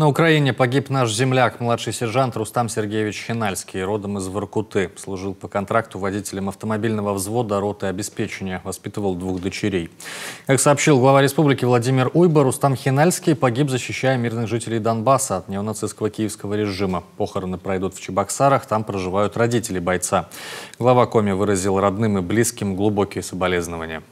На Украине погиб наш земляк, младший сержант Рустам Сергеевич Хинальский, родом из Воркуты. Служил по контракту водителем автомобильного взвода роты обеспечения, воспитывал двух дочерей. Как сообщил глава республики Владимир Уйба, Рустам Хинальский погиб, защищая мирных жителей Донбасса от неонацистского киевского режима. Похороны пройдут в Чебоксарах, там проживают родители бойца. Глава Коми выразил родным и близким глубокие соболезнования.